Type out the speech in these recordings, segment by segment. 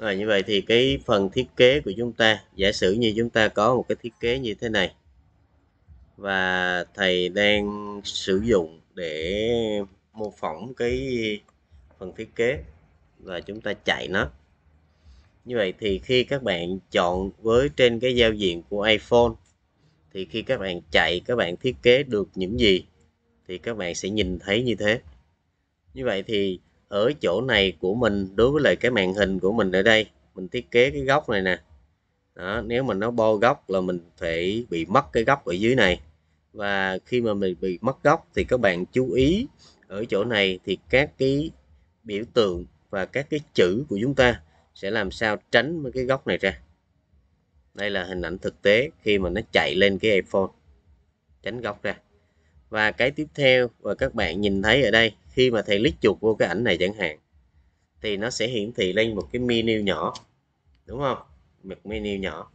À, như vậy thì cái phần thiết kế của chúng ta giả sử như chúng ta có một cái thiết kế như thế này và thầy đang sử dụng để mô phỏng cái phần thiết kế và chúng ta chạy nó như vậy thì khi các bạn chọn với trên cái giao diện của iPhone thì khi các bạn chạy các bạn thiết kế được những gì thì các bạn sẽ nhìn thấy như thế như vậy thì ở chỗ này của mình đối với lại cái màn hình của mình ở đây mình thiết kế cái góc này nè đó, nếu mà nó bo góc là mình phải bị mất cái góc ở dưới này và khi mà mình bị mất góc thì các bạn chú ý ở chỗ này thì các cái biểu tượng và các cái chữ của chúng ta sẽ làm sao tránh mấy cái góc này ra đây là hình ảnh thực tế khi mà nó chạy lên cái iPhone tránh góc ra và cái tiếp theo và các bạn nhìn thấy ở đây khi mà thầy click chuột vô cái ảnh này chẳng hạn thì nó sẽ hiển thị lên một cái menu nhỏ đúng không một menu nhỏ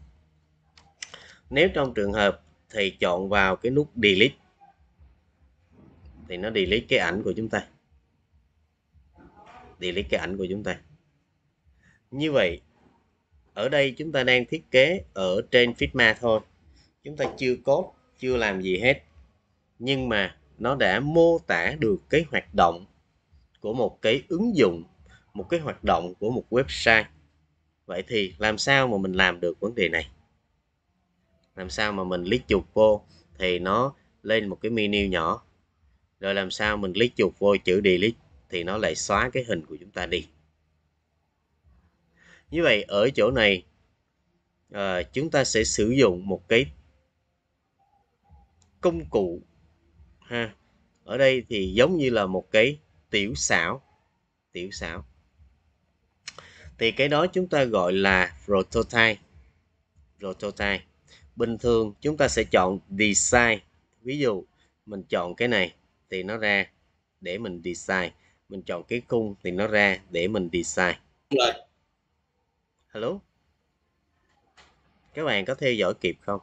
nếu trong trường hợp thầy chọn vào cái nút delete thì nó delete cái ảnh của chúng ta delete cái ảnh của chúng ta như vậy ở đây chúng ta đang thiết kế ở trên Figma thôi chúng ta chưa code chưa làm gì hết nhưng mà nó đã mô tả được cái hoạt động của một cái ứng dụng một cái hoạt động của một website vậy thì làm sao mà mình làm được vấn đề này làm sao mà mình lý chuột vô thì nó lên một cái menu nhỏ rồi làm sao mình lý chuột vô chữ delete thì nó lại xóa cái hình của chúng ta đi như vậy ở chỗ này à, chúng ta sẽ sử dụng một cái công cụ ha ở đây thì giống như là một cái tiểu xảo tiểu xảo thì cái đó chúng ta gọi là prototype prototype bình thường chúng ta sẽ chọn design ví dụ mình chọn cái này thì nó ra để mình design mình chọn cái khung thì nó ra để mình design hello các bạn có theo dõi kịp không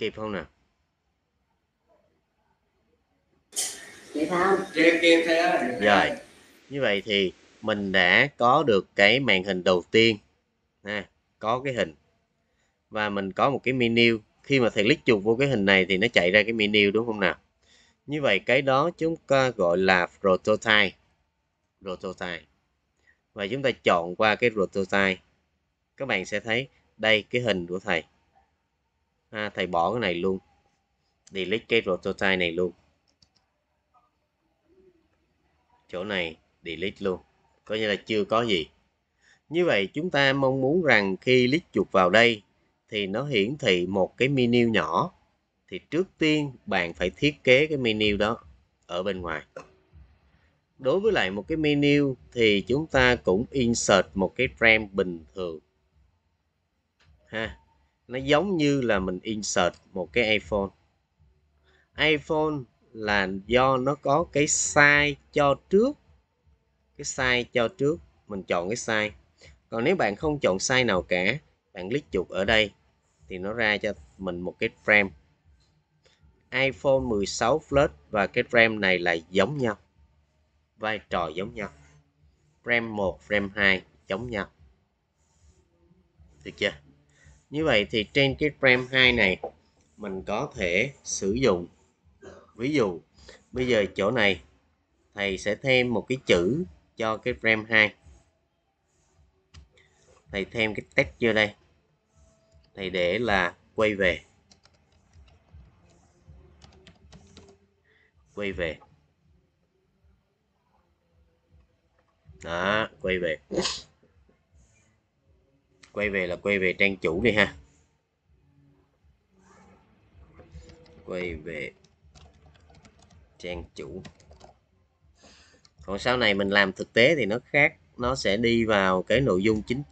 kịp không nè kịp không kịp kịp rồi như vậy thì mình đã có được cái màn hình đầu tiên ha, có cái hình và mình có một cái menu khi mà thầy click chuột vô cái hình này thì nó chạy ra cái menu đúng không nào như vậy cái đó chúng ta gọi là prototype prototype và chúng ta chọn qua cái prototype các bạn sẽ thấy đây cái hình của thầy à, thầy bỏ cái này luôn delete cái prototype này luôn chỗ này delete luôn coi như là chưa có gì như vậy chúng ta mong muốn rằng khi click chuột vào đây thì nó hiển thị một cái menu nhỏ thì trước tiên bạn phải thiết kế cái menu đó ở bên ngoài đối với lại một cái menu thì chúng ta cũng insert một cái frame bình thường ha nó giống như là mình insert một cái iPhone iPhone là do nó có cái size cho trước cái size cho trước mình chọn cái size còn nếu bạn không chọn size nào cả bạn click chuột ở đây thì nó ra cho mình một cái frame iPhone 16 Plus và cái frame này là giống nhau vai trò giống nhau frame 1 frame 2 giống nhau được chưa như vậy thì trên cái frame 2 này mình có thể sử dụng ví dụ bây giờ chỗ này thầy sẽ thêm một cái chữ cho cái frame 2 thầy thêm cái text vô đây thầy để là quay về quay về đó quay về quay về là quay về trang chủ đi ha quay về trang chủ còn sau này mình làm thực tế thì nó khác nó sẽ đi vào cái nội dung chính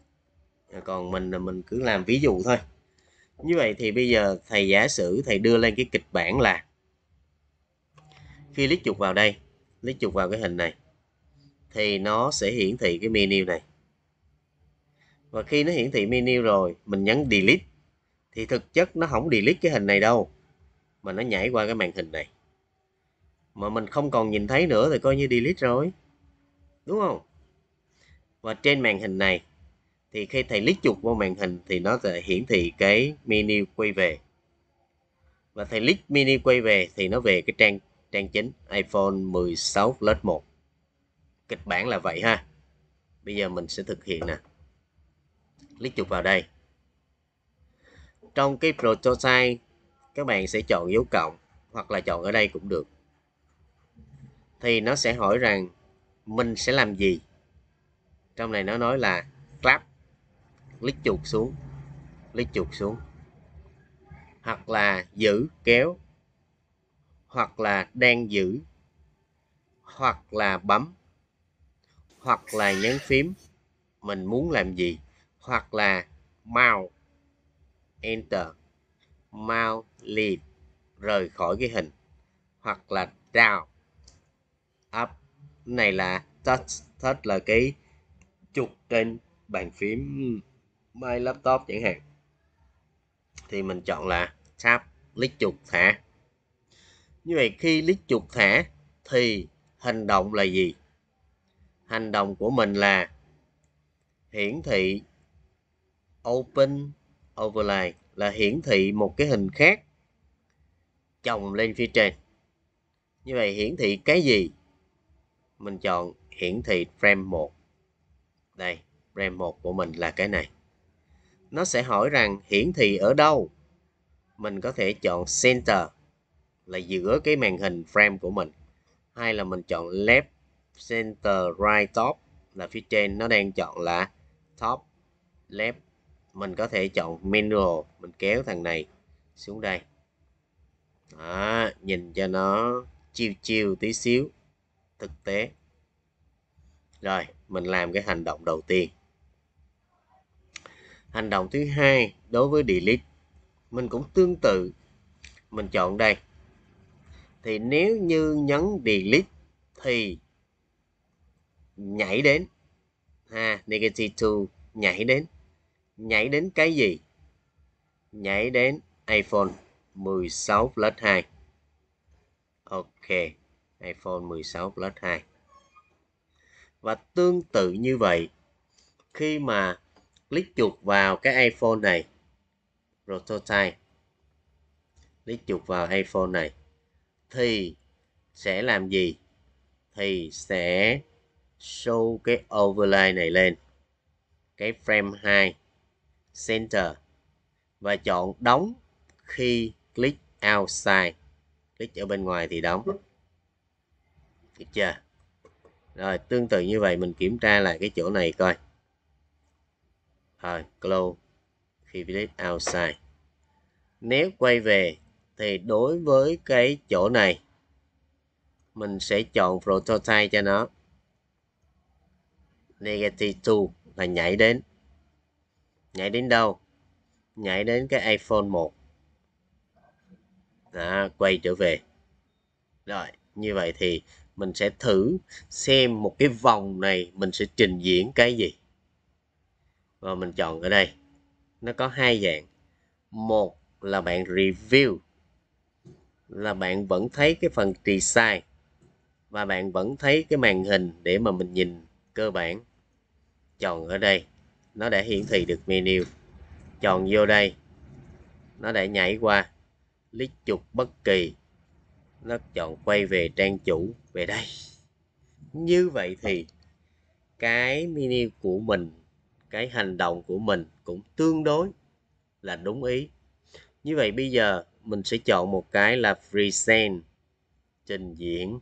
còn mình là mình cứ làm ví dụ thôi như vậy thì bây giờ thầy giả sử thầy đưa lên cái kịch bản là khi click chuột vào đây click chuột vào cái hình này thì nó sẽ hiển thị cái menu này và khi nó hiển thị menu rồi mình nhấn delete thì thực chất nó không delete cái hình này đâu mà nó nhảy qua cái màn hình này mà mình không còn nhìn thấy nữa thì coi như delete rồi đúng không và trên màn hình này thì khi thầy click chuột vào màn hình thì nó sẽ hiển thị cái menu quay về và thầy click menu quay về thì nó về cái trang trang chính iPhone 16 Plus 1 kịch bản là vậy ha bây giờ mình sẽ thực hiện nè click chuột vào đây trong cái prototype các bạn sẽ chọn dấu cộng hoặc là chọn ở đây cũng được thì nó sẽ hỏi rằng mình sẽ làm gì trong này nó nói là clap click chuột xuống click chuột xuống hoặc là giữ kéo hoặc là đang giữ hoặc là bấm hoặc là nhấn phím mình muốn làm gì hoặc là mount enter mount leave rời khỏi cái hình hoặc là down up này là touch touch là cái chuột trên bàn phím my laptop chẳng hạn thì mình chọn là tab click chuột thả như vậy khi click chuột thả thì hành động là gì hành động của mình là hiển thị open overlay là hiển thị một cái hình khác chồng lên phía trên như vậy hiển thị cái gì mình chọn hiển thị frame 1 đây frame 1 của mình là cái này nó sẽ hỏi rằng hiển thị ở đâu mình có thể chọn center là giữa cái màn hình frame của mình hay là mình chọn left center right top là phía trên nó đang chọn là top left mình có thể chọn manual mình kéo thằng này xuống đây đó, nhìn cho nó chiêu chiêu tí xíu thực tế rồi mình làm cái hành động đầu tiên hành động thứ hai đối với delete mình cũng tương tự mình chọn đây thì nếu như nhấn delete thì nhảy đến ha negative 2 nhảy đến nhảy đến cái gì? Nhảy đến iPhone 16 Plus 2. Ok, iPhone 16 Plus 2. Và tương tự như vậy, khi mà click chuột vào cái iPhone này, prototype, click chuột vào iPhone này, thì sẽ làm gì? Thì sẽ show cái overlay này lên, cái frame 2 Center và chọn đóng khi click outside click ở bên ngoài thì đóng được chưa rồi tương tự như vậy mình kiểm tra lại cái chỗ này coi rồi close khi click outside nếu quay về thì đối với cái chỗ này mình sẽ chọn prototype cho nó negative 2 là nhảy đến nhảy đến đâu nhảy đến cái iPhone 1 đã quay trở về rồi như vậy thì mình sẽ thử xem một cái vòng này mình sẽ trình diễn cái gì và mình chọn ở đây nó có hai dạng một là bạn review là bạn vẫn thấy cái phần design và bạn vẫn thấy cái màn hình để mà mình nhìn cơ bản chọn ở đây nó đã hiển thị được menu chọn vô đây nó đã nhảy qua click trục bất kỳ nó chọn quay về trang chủ về đây như vậy thì cái menu của mình cái hành động của mình cũng tương đối là đúng ý như vậy bây giờ mình sẽ chọn một cái là present trình diễn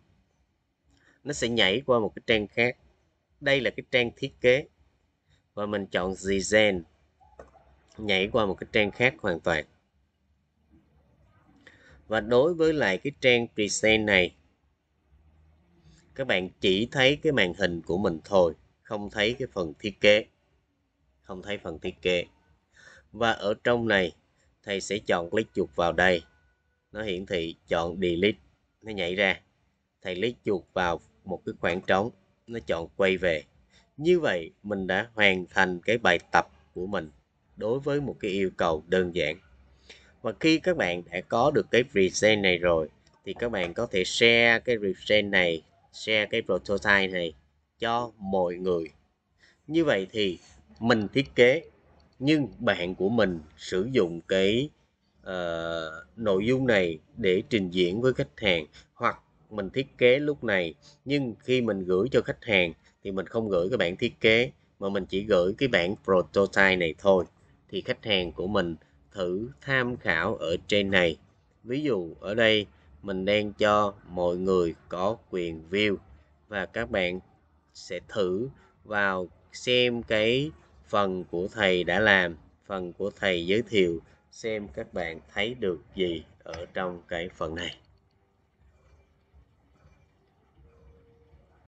nó sẽ nhảy qua một cái trang khác đây là cái trang thiết kế và mình chọn Zgen nhảy qua một cái trang khác hoàn toàn và đối với lại cái trang present này các bạn chỉ thấy cái màn hình của mình thôi không thấy cái phần thiết kế không thấy phần thiết kế và ở trong này thầy sẽ chọn click chuột vào đây nó hiển thị chọn delete nó nhảy ra thầy lấy chuột vào một cái khoảng trống nó chọn quay về như vậy, mình đã hoàn thành cái bài tập của mình đối với một cái yêu cầu đơn giản. Và khi các bạn đã có được cái present này rồi, thì các bạn có thể share cái present này, share cái prototype này cho mọi người. Như vậy thì mình thiết kế, nhưng bạn của mình sử dụng cái uh, nội dung này để trình diễn với khách hàng hoặc mình thiết kế lúc này nhưng khi mình gửi cho khách hàng thì mình không gửi cái bản thiết kế mà mình chỉ gửi cái bản prototype này thôi thì khách hàng của mình thử tham khảo ở trên này ví dụ ở đây mình đang cho mọi người có quyền view và các bạn sẽ thử vào xem cái phần của thầy đã làm phần của thầy giới thiệu xem các bạn thấy được gì ở trong cái phần này